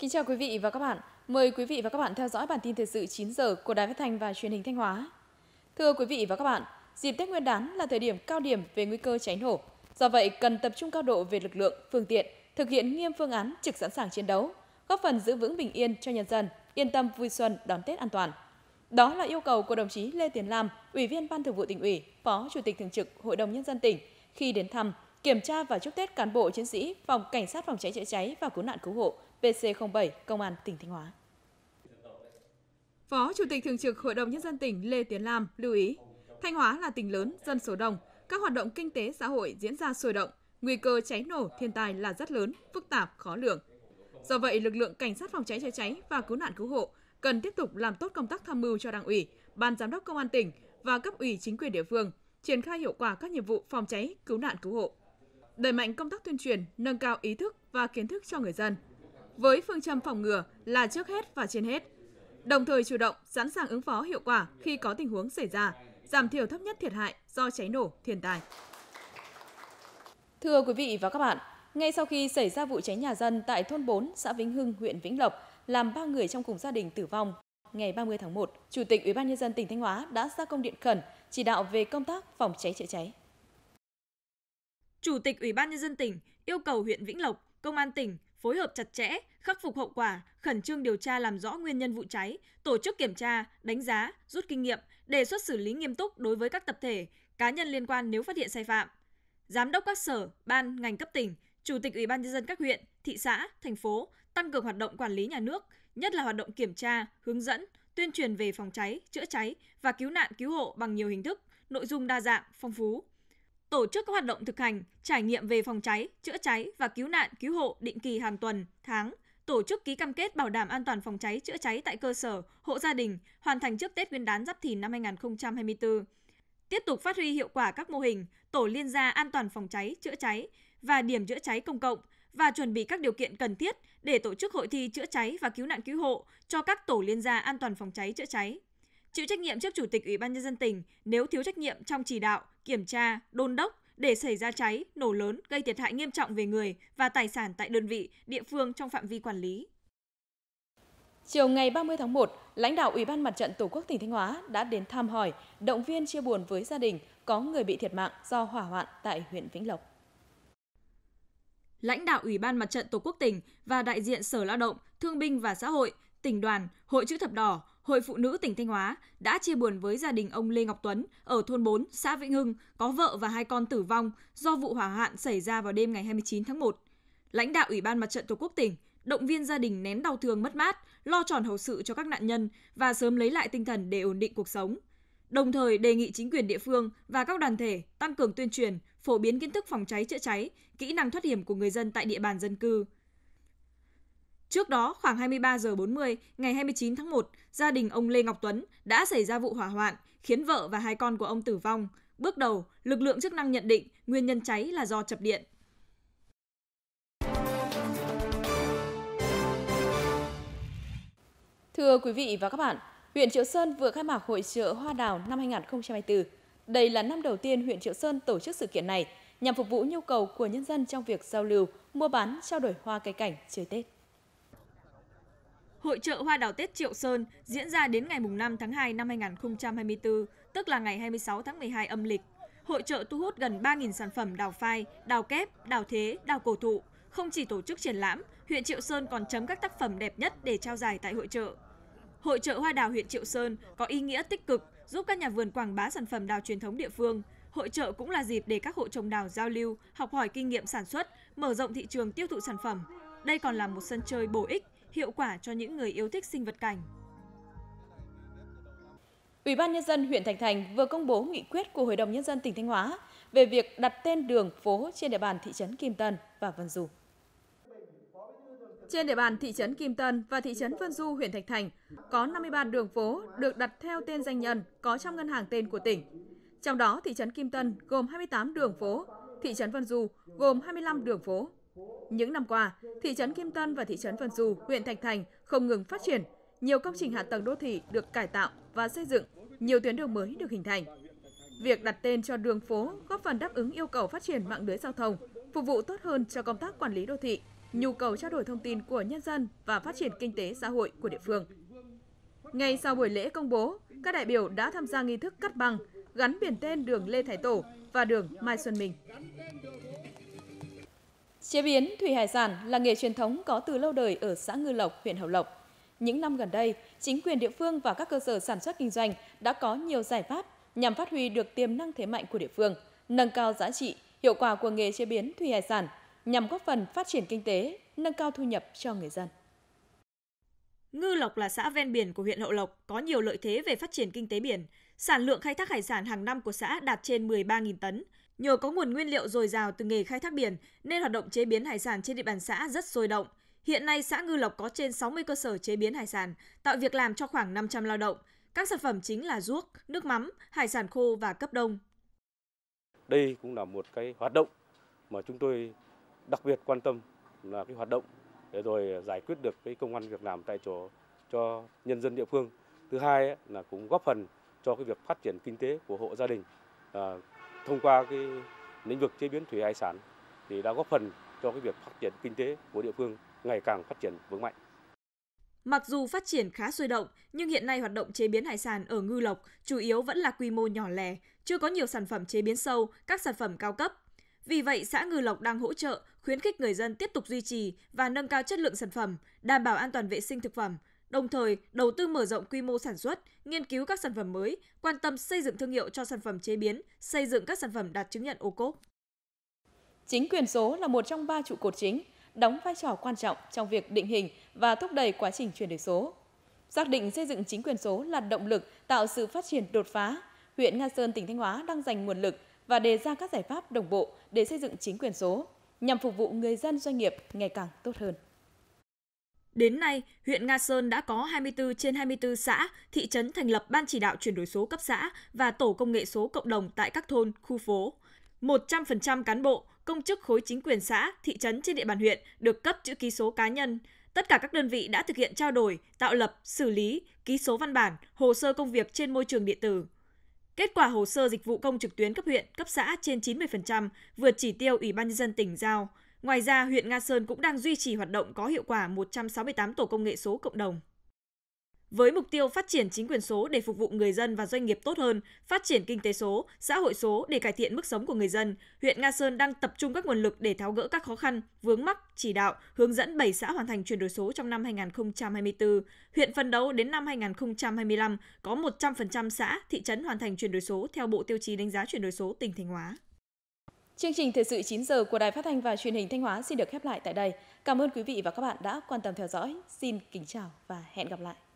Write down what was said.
Kính chào quý vị và các bạn. Mời quý vị và các bạn theo dõi bản tin thời sự 9 giờ của Đài Phát thanh và Truyền hình Thanh Hóa. Thưa quý vị và các bạn, dịp Tết Nguyên đán là thời điểm cao điểm về nguy cơ cháy nổ. Do vậy, cần tập trung cao độ về lực lượng, phương tiện, thực hiện nghiêm phương án trực sẵn sàng chiến đấu, góp phần giữ vững bình yên cho nhân dân, yên tâm vui xuân đón Tết an toàn. Đó là yêu cầu của đồng chí Lê Tiến Lam, Ủy viên Ban Thường vụ tỉnh ủy, Phó Chủ tịch Thường trực Hội đồng nhân dân tỉnh khi đến thăm, kiểm tra và chúc Tết cán bộ chiến sĩ phòng cảnh sát phòng cháy chữa cháy và cứu nạn cứu hộ VC07, Công an tỉnh Thanh Hóa. Phó Chủ tịch Thường trực Hội đồng Nhân dân tỉnh Lê Tiến Lam lưu ý, Thanh Hóa là tỉnh lớn, dân số đông, các hoạt động kinh tế xã hội diễn ra sôi động, nguy cơ cháy nổ, thiên tai là rất lớn, phức tạp, khó lường. Do vậy, lực lượng cảnh sát phòng cháy chữa cháy và cứu nạn cứu hộ cần tiếp tục làm tốt công tác tham mưu cho Đảng ủy, Ban giám đốc Công an tỉnh và cấp ủy chính quyền địa phương triển khai hiệu quả các nhiệm vụ phòng cháy, cứu nạn cứu hộ. Đẩy mạnh công tác tuyên truyền, nâng cao ý thức và kiến thức cho người dân – với phương châm phòng ngừa là trước hết và trên hết, đồng thời chủ động, sẵn sàng ứng phó hiệu quả khi có tình huống xảy ra, giảm thiểu thấp nhất thiệt hại do cháy nổ, thiên tai. Thưa quý vị và các bạn, ngay sau khi xảy ra vụ cháy nhà dân tại thôn 4, xã Vĩnh Hưng, huyện Vĩnh Lộc, làm 3 người trong cùng gia đình tử vong, ngày 30 tháng 1, Chủ tịch Ủy ban nhân dân tỉnh Thanh Hóa đã ra công điện khẩn chỉ đạo về công tác phòng cháy chữa cháy. Chủ tịch Ủy ban nhân dân tỉnh yêu cầu huyện Vĩnh Lộc, công an tỉnh phối hợp chặt chẽ, khắc phục hậu quả, khẩn trương điều tra làm rõ nguyên nhân vụ cháy, tổ chức kiểm tra, đánh giá, rút kinh nghiệm, đề xuất xử lý nghiêm túc đối với các tập thể, cá nhân liên quan nếu phát hiện sai phạm. Giám đốc các sở, ban, ngành cấp tỉnh, chủ tịch Ủy ban nhân dân các huyện, thị xã, thành phố tăng cường hoạt động quản lý nhà nước, nhất là hoạt động kiểm tra, hướng dẫn, tuyên truyền về phòng cháy, chữa cháy và cứu nạn cứu hộ bằng nhiều hình thức, nội dung đa dạng, phong phú tổ chức các hoạt động thực hành, trải nghiệm về phòng cháy, chữa cháy và cứu nạn cứu hộ định kỳ hàng tuần, tháng, tổ chức ký cam kết bảo đảm an toàn phòng cháy chữa cháy tại cơ sở, hộ gia đình, hoàn thành trước Tết Nguyên đán Giáp Thìn năm 2024. Tiếp tục phát huy hiệu quả các mô hình tổ liên gia an toàn phòng cháy chữa cháy và điểm chữa cháy công cộng và chuẩn bị các điều kiện cần thiết để tổ chức hội thi chữa cháy và cứu nạn cứu hộ cho các tổ liên gia an toàn phòng cháy chữa cháy chịu trách nhiệm trước Chủ tịch Ủy ban nhân dân tỉnh nếu thiếu trách nhiệm trong chỉ đạo, kiểm tra, đôn đốc để xảy ra cháy, nổ lớn gây thiệt hại nghiêm trọng về người và tài sản tại đơn vị, địa phương trong phạm vi quản lý. Chiều ngày 30 tháng 1, lãnh đạo Ủy ban Mặt trận Tổ quốc tỉnh Thanh Hóa đã đến thăm hỏi, động viên chia buồn với gia đình có người bị thiệt mạng do hỏa hoạn tại huyện Vĩnh Lộc lãnh đạo Ủy ban Mặt trận Tổ quốc tỉnh và đại diện Sở Lao động, Thương binh và Xã hội, tỉnh đoàn, Hội chữ thập đỏ, Hội Phụ Nữ tỉnh Thanh Hóa đã chia buồn với gia đình ông Lê Ngọc Tuấn ở thôn 4, xã Vĩnh Hưng có vợ và hai con tử vong do vụ hỏa hoạn xảy ra vào đêm ngày 29 tháng 1. Lãnh đạo Ủy ban Mặt trận Tổ quốc tỉnh động viên gia đình nén đau thương mất mát, lo tròn hậu sự cho các nạn nhân và sớm lấy lại tinh thần để ổn định cuộc sống. Đồng thời đề nghị chính quyền địa phương và các đoàn thể tăng cường tuyên truyền, phổ biến kiến thức phòng cháy chữa cháy, kỹ năng thoát hiểm của người dân tại địa bàn dân cư. Trước đó, khoảng 23 giờ 40 ngày 29 tháng 1, gia đình ông Lê Ngọc Tuấn đã xảy ra vụ hỏa hoạn khiến vợ và hai con của ông tử vong. Bước đầu, lực lượng chức năng nhận định nguyên nhân cháy là do chập điện. Thưa quý vị và các bạn, huyện Triệu Sơn vừa khai mạc hội trợ hoa đào năm 2024. Đây là năm đầu tiên huyện Triệu Sơn tổ chức sự kiện này nhằm phục vụ nhu cầu của nhân dân trong việc giao lưu, mua bán, trao đổi hoa cây cảnh chơi Tết. Hội trợ hoa đào Tết Triệu Sơn diễn ra đến ngày 5 tháng 2 năm 2024, tức là ngày 26 tháng 12 âm lịch. Hội trợ thu hút gần 3.000 sản phẩm đào phai, đào kép, đào thế, đào cổ thụ. Không chỉ tổ chức triển lãm, huyện Triệu Sơn còn chấm các tác phẩm đẹp nhất để trao giải tại hội trợ. Hội trợ hoa đào huyện Triệu Sơn có ý nghĩa tích cực, giúp các nhà vườn quảng bá sản phẩm đào truyền thống địa phương. Hội trợ cũng là dịp để các hộ trồng đào giao lưu, học hỏi kinh nghiệm sản xuất, mở rộng thị trường tiêu thụ sản phẩm. Đây còn là một sân chơi bổ ích hiệu quả cho những người yêu thích sinh vật cảnh. Ủy ban Nhân dân huyện Thành Thành vừa công bố nghị quyết của Hội đồng Nhân dân tỉnh Thanh Hóa về việc đặt tên đường phố trên địa bàn thị trấn Kim Tân và Vân Du. Trên địa bàn thị trấn Kim Tân và thị trấn Vân Du, huyện Thạch Thành, có 53 đường phố được đặt theo tên danh nhân có trong ngân hàng tên của tỉnh. Trong đó, thị trấn Kim Tân gồm 28 đường phố, thị trấn Vân Du gồm 25 đường phố. Những năm qua, thị trấn Kim Tân và thị trấn Vân Du, huyện Thạch Thành không ngừng phát triển, nhiều công trình hạ tầng đô thị được cải tạo và xây dựng, nhiều tuyến đường mới được hình thành. Việc đặt tên cho đường phố góp phần đáp ứng yêu cầu phát triển mạng lưới giao thông, phục vụ tốt hơn cho công tác quản lý đô thị, nhu cầu trao đổi thông tin của nhân dân và phát triển kinh tế xã hội của địa phương. Ngay sau buổi lễ công bố, các đại biểu đã tham gia nghi thức cắt băng, gắn biển tên đường Lê Thái Tổ và đường Mai Xuân Minh. Chế biến thủy hải sản là nghề truyền thống có từ lâu đời ở xã Ngư Lộc, huyện Hậu Lộc. Những năm gần đây, chính quyền địa phương và các cơ sở sản xuất kinh doanh đã có nhiều giải pháp nhằm phát huy được tiềm năng thế mạnh của địa phương, nâng cao giá trị, hiệu quả của nghề chế biến thủy hải sản nhằm góp phần phát triển kinh tế, nâng cao thu nhập cho người dân. Ngư Lộc là xã ven biển của huyện Hậu Lộc, có nhiều lợi thế về phát triển kinh tế biển. Sản lượng khai thác hải sản hàng năm của xã đạt trên 13.000 tấn. Nhờ có nguồn nguyên liệu dồi dào từ nghề khai thác biển nên hoạt động chế biến hải sản trên địa bàn xã rất sôi động. Hiện nay xã Ngư Lộc có trên 60 cơ sở chế biến hải sản, tạo việc làm cho khoảng 500 lao động. Các sản phẩm chính là ruốc, nước mắm, hải sản khô và cấp đông. Đây cũng là một cái hoạt động mà chúng tôi đặc biệt quan tâm là cái hoạt động để rồi giải quyết được cái công an việc làm tại chỗ cho nhân dân địa phương. Thứ hai là cũng góp phần cho cái việc phát triển kinh tế của hộ gia đình à, thông qua cái lĩnh vực chế biến thủy hải sản thì đã góp phần cho cái việc phát triển kinh tế của địa phương ngày càng phát triển vững mạnh. Mặc dù phát triển khá sôi động, nhưng hiện nay hoạt động chế biến hải sản ở Ngư Lộc chủ yếu vẫn là quy mô nhỏ lẻ, chưa có nhiều sản phẩm chế biến sâu, các sản phẩm cao cấp. Vì vậy, xã Ngư Lộc đang hỗ trợ, khuyến khích người dân tiếp tục duy trì và nâng cao chất lượng sản phẩm, đảm bảo an toàn vệ sinh thực phẩm, đồng thời đầu tư mở rộng quy mô sản xuất, nghiên cứu các sản phẩm mới, quan tâm xây dựng thương hiệu cho sản phẩm chế biến, xây dựng các sản phẩm đạt chứng nhận ô cốp. Chính quyền số là một trong ba trụ cột chính, đóng vai trò quan trọng trong việc định hình và thúc đẩy quá trình chuyển đổi số. Xác định xây dựng chính quyền số là động lực tạo sự phát triển đột phá, huyện Nga Sơn, tỉnh Thanh Hóa đang dành nguồn lực và đề ra các giải pháp đồng bộ để xây dựng chính quyền số nhằm phục vụ người dân doanh nghiệp ngày càng tốt hơn. Đến nay, huyện Nga Sơn đã có 24 trên 24 xã, thị trấn thành lập Ban chỉ đạo chuyển đổi số cấp xã và tổ công nghệ số cộng đồng tại các thôn, khu phố. 100% cán bộ, công chức khối chính quyền xã, thị trấn trên địa bàn huyện được cấp chữ ký số cá nhân. Tất cả các đơn vị đã thực hiện trao đổi, tạo lập, xử lý, ký số văn bản, hồ sơ công việc trên môi trường điện tử. Kết quả hồ sơ dịch vụ công trực tuyến cấp huyện, cấp xã trên 90%, vượt chỉ tiêu Ủy ban nhân dân tỉnh giao. Ngoài ra, huyện Nga Sơn cũng đang duy trì hoạt động có hiệu quả 168 tổ công nghệ số cộng đồng. Với mục tiêu phát triển chính quyền số để phục vụ người dân và doanh nghiệp tốt hơn, phát triển kinh tế số, xã hội số để cải thiện mức sống của người dân, huyện Nga Sơn đang tập trung các nguồn lực để tháo gỡ các khó khăn, vướng mắc, chỉ đạo, hướng dẫn 7 xã hoàn thành chuyển đổi số trong năm 2024. Huyện phân đấu đến năm 2025 có 100% xã, thị trấn hoàn thành chuyển đổi số theo Bộ Tiêu chí đánh giá chuyển đổi số tỉnh Thanh Hóa. Chương trình thời sự 9 giờ của Đài Phát thanh và Truyền hình Thanh Hóa xin được khép lại tại đây. Cảm ơn quý vị và các bạn đã quan tâm theo dõi. Xin kính chào và hẹn gặp lại.